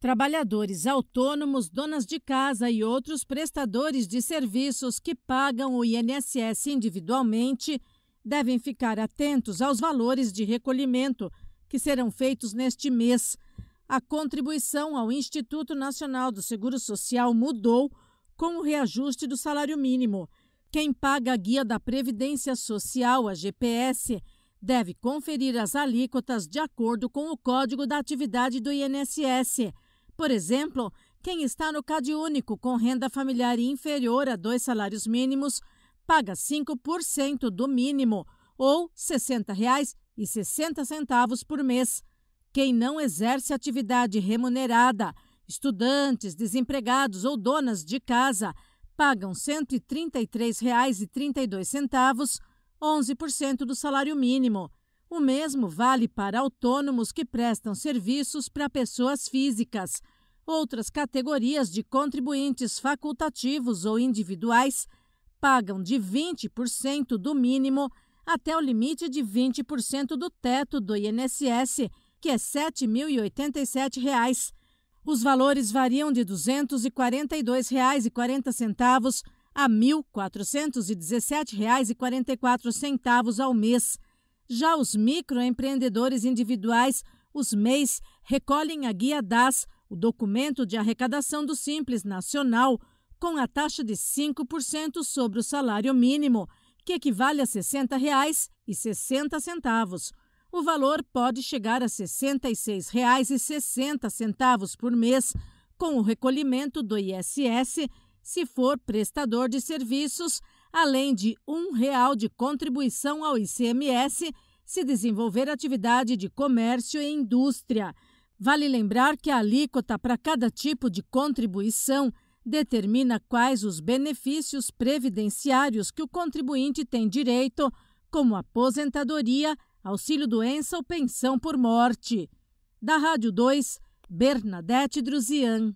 Trabalhadores autônomos, donas de casa e outros prestadores de serviços que pagam o INSS individualmente devem ficar atentos aos valores de recolhimento que serão feitos neste mês. A contribuição ao Instituto Nacional do Seguro Social mudou com o reajuste do salário mínimo. Quem paga a guia da Previdência Social, a GPS, deve conferir as alíquotas de acordo com o Código da Atividade do INSS. Por exemplo, quem está no CadÚnico com renda familiar inferior a dois salários mínimos paga 5% do mínimo, ou R$ 60,60 por mês. Quem não exerce atividade remunerada, estudantes, desempregados ou donas de casa, pagam R$ 133,32, 11% do salário mínimo. O mesmo vale para autônomos que prestam serviços para pessoas físicas. Outras categorias de contribuintes facultativos ou individuais pagam de 20% do mínimo até o limite de 20% do teto do INSS, que é R$ 7.087. Os valores variam de R$ 242,40 a R$ 1.417,44 ao mês. Já os microempreendedores individuais, os MEIs, recolhem a Guia DAS, o documento de arrecadação do Simples Nacional, com a taxa de 5% sobre o salário mínimo, que equivale a R$ 60,60. O valor pode chegar a R$ 66,60 por mês, com o recolhimento do ISS, se for prestador de serviços além de um real de contribuição ao ICMS se desenvolver atividade de comércio e indústria. Vale lembrar que a alíquota para cada tipo de contribuição determina quais os benefícios previdenciários que o contribuinte tem direito, como aposentadoria, auxílio-doença ou pensão por morte. Da Rádio 2, Bernadette Druzian.